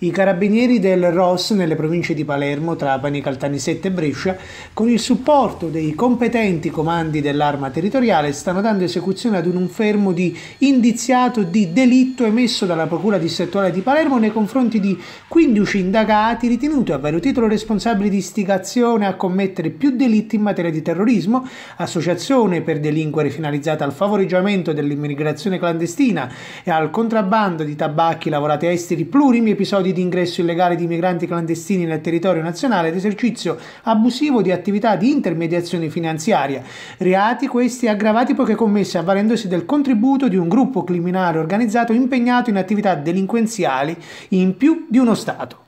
I carabinieri del ROS nelle province di Palermo, Trapani, Caltanissette e Brescia, con il supporto dei competenti comandi dell'arma territoriale, stanno dando esecuzione ad un fermo di indiziato di delitto emesso dalla Procura distrettuale di Palermo nei confronti di 15 indagati ritenuti a vario titolo responsabili di istigazione a commettere più delitti in materia di terrorismo, associazione per delinquere finalizzata al favoreggiamento dell'immigrazione clandestina e al contrabbando di tabacchi lavorati a esteri plurimi episodi di ingresso illegale di migranti clandestini nel territorio nazionale ed esercizio abusivo di attività di intermediazione finanziaria. Reati questi aggravati poiché commessi avvalendosi del contributo di un gruppo criminale organizzato impegnato in attività delinquenziali in più di uno Stato.